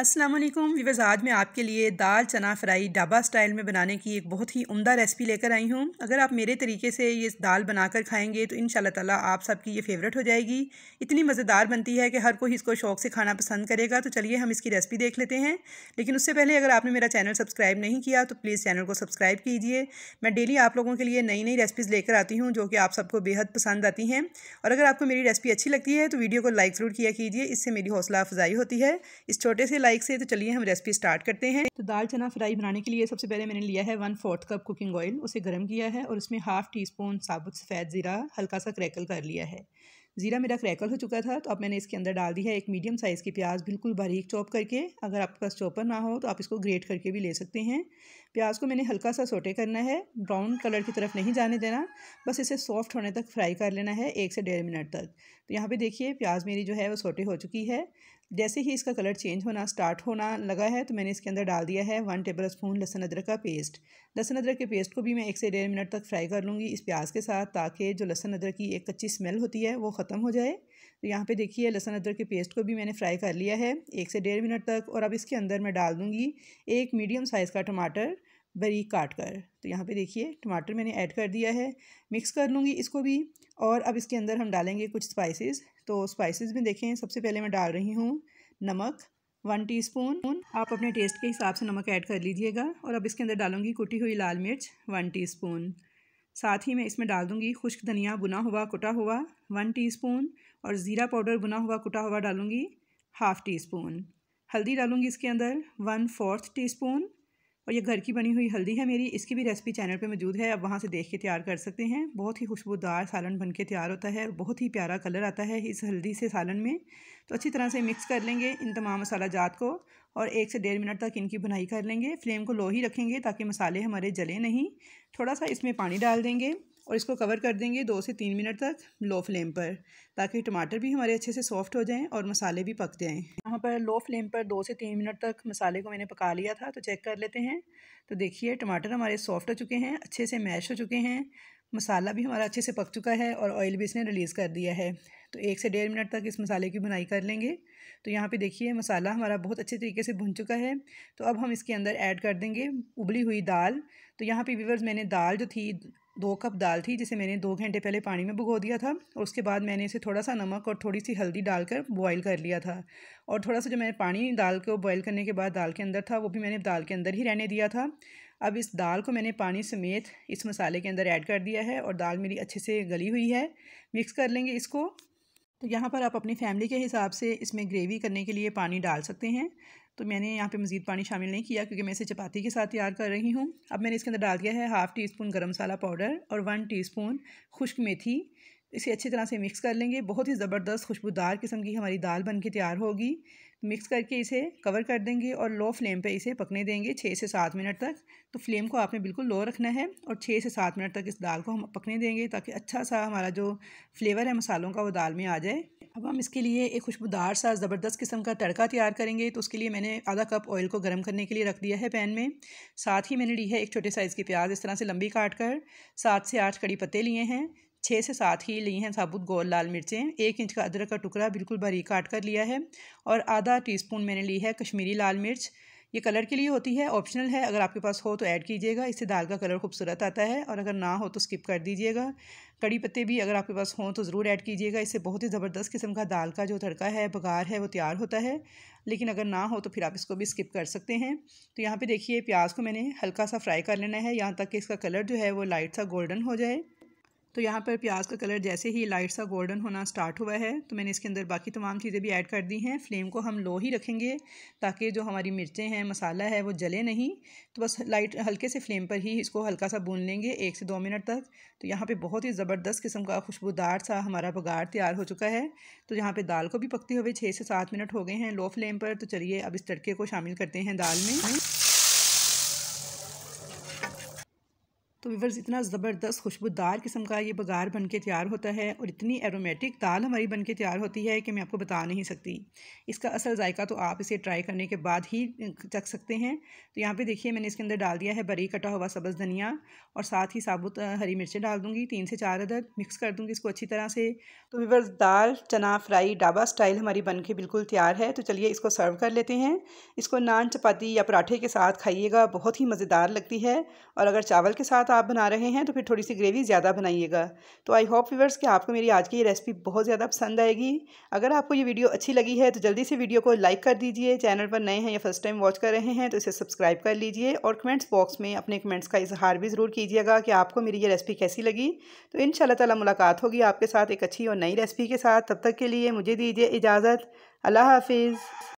अस्सलाम वालेकुम आज मैं आपके लिए दाल चना फ्राई डाबा स्टाइल में बनाने की एक बहुत ही उम्दा रेसिपी लेकर आई हूँ अगर आप मेरे तरीके से ये दाल बनाकर खाएंगे तो इन ताला आप सबकी ये फेवरेट हो जाएगी इतनी मज़ेदार बनती है कि हर कोई इसको शौक़ से खाना पसंद करेगा तो चलिए हम इसकी रेसिपी देख लेते हैं लेकिन उससे पहले अगर आपने मेरा चैनल सब्सक्राइब नहीं किया तो प्लीज़ चैनल को सब्सक्राइब कीजिए मैं डेली आप लोगों के लिए नई नई रेसिपीज़ लेकर आती हूँ जो कि आप सबको बेहद पसंद आती हैं और अगर आपको मेरी रेसिपी अच्छी लगती है तो वीडियो को लाइक ज़रूर किया कीजिए इससे मेरी हौसला अफजाई होती है इस छोटे से लाइक से तो चलिए हम रेसिपी स्टार्ट करते हैं तो दाल चना फ्राई बनाने के लिए सबसे पहले मैंने लिया है one fourth cup cooking oil उसे गर्म किया है और उसमें हाफ टी स्पून साबुत सफ़ेद ज़ीरा हल्का सा क्रैकल कर लिया है ज़ीरा मेरा क्रैकल हो चुका था तो अब मैंने इसके अंदर डाल दी है एक मीडियम साइज़ की प्याज बिल्कुल बारीक चॉप करके अगर आपके पास चॉपर ना हो तो आप इसको ग्रेट करके भी ले सकते हैं प्याज को मैंने हल्का सा सोटे करना है ब्राउन कलर की तरफ नहीं जाने देना बस इसे सॉफ्ट होने तक फ्राई कर लेना है एक से डेढ़ मिनट तक तो यहाँ पे देखिए प्याज मेरी जो है वो सोटे हो चुकी है जैसे ही इसका कलर चेंज होना स्टार्ट होना लगा है तो मैंने इसके अंदर डाल दिया है वन टेबल स्पून लहसुन अदरक का पेस्ट लहसुन अदरक के पेस्ट को भी मैं एक से डेढ़ मिनट तक फ्राई कर लूँगी इस प्याज के साथ ताकि जो लहसुन अदरक की एक कच्ची स्मेल होती है वो ख़त्म हो जाए तो यहाँ पे देखिए लहसुन अदरक के पेस्ट को भी मैंने फ्राई कर लिया है एक से डेढ़ मिनट तक और अब इसके अंदर मैं डाल दूँगी एक मीडियम साइज़ का टमाटर बरीक काट कर तो यहाँ पे देखिए टमाटर मैंने ऐड कर दिया है मिक्स कर लूँगी इसको भी और अब इसके अंदर हम डालेंगे कुछ स्पाइसेस तो स्पाइसेस में देखें सबसे पहले मैं डाल रही हूँ नमक वन टीस्पून आप अपने टेस्ट के हिसाब से नमक ऐड कर लीजिएगा और अब इसके अंदर डालूंगी कुटी हुई लाल मिर्च वन टी साथ ही मैं इसमें डाल दूँगी खुश्क धनिया बुना हुआ कुटा हुआ वन टी और ज़ीरा पाउडर बुना हुआ कुटा हुआ डालूँगी हाफ़ टी स्पून हल्दी डालूँगी इसके अंदर वन फोर्थ टी स्पून और ये घर की बनी हुई हल्दी है मेरी इसकी भी रेसिपी चैनल पे मौजूद है आप वहाँ से देख के तैयार कर सकते हैं बहुत ही खुशबूदार सालन बन के तैयार होता है और बहुत ही प्यारा कलर आता है इस हल्दी से सालन में तो अच्छी तरह से मिक्स कर लेंगे इन तमाम मसाला जात को और एक से डेढ़ मिनट तक इनकी बुनाई कर लेंगे फ्लेम को लो ही रखेंगे ताकि मसाले हमारे जले नहीं थोड़ा सा इसमें पानी डाल देंगे और इसको कवर कर देंगे दो से तीन मिनट तक लो फ्लेम पर ताकि टमाटर भी हमारे अच्छे से सॉफ्ट हो जाएं और मसाले भी पक जाएं यहाँ पर लो फ्लेम पर दो से तीन मिनट तक मसाले को मैंने पका लिया था तो चेक कर लेते हैं तो देखिए टमाटर हमारे सॉफ्ट हो चुके हैं अच्छे से मैश हो चुके हैं मसाला भी हमारा अच्छे से पक चुका है और ऑयल भी इसने रिलीज़ कर दिया है तो एक से डेढ़ मिनट तक इस मसाले की बुनाई कर लेंगे तो यहाँ पे देखिए मसाला हमारा बहुत अच्छे तरीके से भुन चुका है तो अब हम इसके अंदर ऐड कर देंगे उबली हुई दाल तो यहाँ पे वीवर्स मैंने दाल जो थी दो कप दाल थी जिसे मैंने दो घंटे पहले पानी में भुगो दिया था और उसके बाद मैंने इसे थोड़ा सा नमक और थोड़ी सी हल्दी डालकर बॉईल कर लिया था और थोड़ा सा जो मैंने पानी दाल को बॉईल करने के बाद दाल के अंदर था वो भी मैंने दाल के अंदर ही रहने दिया था अब इस दाल को मैंने पानी समेत इस मसाले के अंदर ऐड कर दिया है और दाल मेरी अच्छे से गली हुई है मिक्स कर लेंगे इसको तो यहाँ पर आप अपनी फैमिली के हिसाब से इसमें ग्रेवी करने के लिए पानी डाल सकते हैं तो मैंने यहाँ पे मज़ीद पानी शामिल नहीं किया क्योंकि मैं इसे चपाती के साथ तैयार कर रही हूँ अब मैंने इसके अंदर डाल दिया है हाफ़ टी स्पून गर्म मसाला पाउडर और वन टी स्पून खुश्क मेथी इसे अच्छी तरह से मिक्स कर लेंगे बहुत ही ज़बरदस्त खुशबूदार किस्म की हमारी दाल बन के तैयार होगी मिक्स करके इसे कवर कर देंगे और लो फ्लेम पे इसे पकने देंगे छः से सात मिनट तक तो फ्लेम को आपने बिल्कुल लो रखना है और छः से सात मिनट तक इस दाल को हम पकने देंगे ताकि अच्छा सा हमारा जो फ्लेवर है मसालों का वो दाल में आ जाए अब हम इसके लिए एक खुशबूदार सा ज़बरदस्त किस्म का तड़का तैयार करेंगे तो उसके लिए मैंने आधा कप ऑयल को गर्म करने के लिए रख दिया है पैन में साथ ही मैंने ली है एक छोटे साइज़ की प्याज इस तरह से लंबी काट कर सात से आठ कड़ी पत्ते लिए हैं छः से सात ही ली हैं साबुत गोल लाल मिर्चें एक इंच का अदरक का टुकड़ा बिल्कुल बारीक काट कर लिया है और आधा टीस्पून मैंने ली है कश्मीरी लाल मिर्च ये कलर के लिए होती है ऑप्शनल है अगर आपके पास हो तो ऐड कीजिएगा इससे दाल का कलर खूबसूरत आता है और अगर ना हो तो स्किप कर दीजिएगा कड़ी पत्ते भी अगर आपके पास हों तो ज़रूर ऐड कीजिएगा इससे बहुत ही ज़बरदस्त किस्म का दाल का जो तड़का है बघार है वो तैयार होता है लेकिन अगर ना हो तो फिर आप इसको भी स्किप कर सकते हैं तो यहाँ पर देखिए प्याज को मैंने हल्का सा फ्राई कर लेना है यहाँ तक कि इसका कलर जो है वो लाइट सा गोल्डन हो जाए तो यहाँ पर प्याज का कलर जैसे ही लाइट सा गोल्डन होना स्टार्ट हुआ है तो मैंने इसके अंदर बाकी तमाम चीज़ें भी ऐड कर दी हैं फ्लेम को हम लो ही रखेंगे ताकि जो हमारी मिर्चें हैं मसाला है वो जले नहीं तो बस लाइट हल्के से फ्लेम पर ही इसको हल्का सा भून लेंगे एक से दो मिनट तक तो यहाँ पर बहुत ही ज़बरदस्त किस्म का खुशबूदार सा हमारा बघाड़ तैयार हो चुका है तो यहाँ पर दाल को भी पकते हुए छः से सात मिनट हो गए हैं लो फ्लेम पर तो चलिए अब इस तड़के को शामिल करते हैं दाल में तो वीवर्स इतना ज़बरदस्त खुशबूदार किस्म का ये बघार बन के तैयार होता है और इतनी एरोमेटिक दाल हमारी बन के तैयार होती है कि मैं आपको बता नहीं सकती इसका असल जायका तो आप इसे ट्राई करने के बाद ही चख सकते हैं तो यहाँ पे देखिए मैंने इसके अंदर डाल दिया है बरी कटा हुआ सब्ज़ धनिया और साथ ही साबुत हरी मिर्चें डाल दूँगी तीन से चार अदर मिक्स कर दूँगी इसको अच्छी तरह से तो वीवर्स दाल चना फ्राई डाबा स्टाइल हमारी बन के बिल्कुल तैयार है तो चलिए इसको सर्व कर लेते हैं इसको नान चपाती या पराठे के साथ खाइएगा बहुत ही मज़ेदार लगती है और अगर चावल के साथ आप बना रहे हैं तो फिर थोड़ी सी ग्रेवी ज़्यादा बनाइएगा तो आई होप व्यूवर्स कि आपको मेरी आज की ये रेसिपी बहुत ज़्यादा पसंद आएगी अगर आपको ये वीडियो अच्छी लगी है तो जल्दी से वीडियो को लाइक कर दीजिए चैनल पर नए हैं या फर्स्ट टाइम वॉच कर रहे हैं तो इसे सब्सक्राइब कर लीजिए और कमेंट्स बॉक्स में अपने कमेंट्स का इजहार भी ज़रूर कीजिएगा कि आपको मेरी ये रेसिपी कैसी लगी तो इन ताला मुलाकात होगी आपके साथ एक अच्छी और नई रेसिपी के साथ तब तक के लिए मुझे दीजिए इजाज़त अल्लाह हाफिज़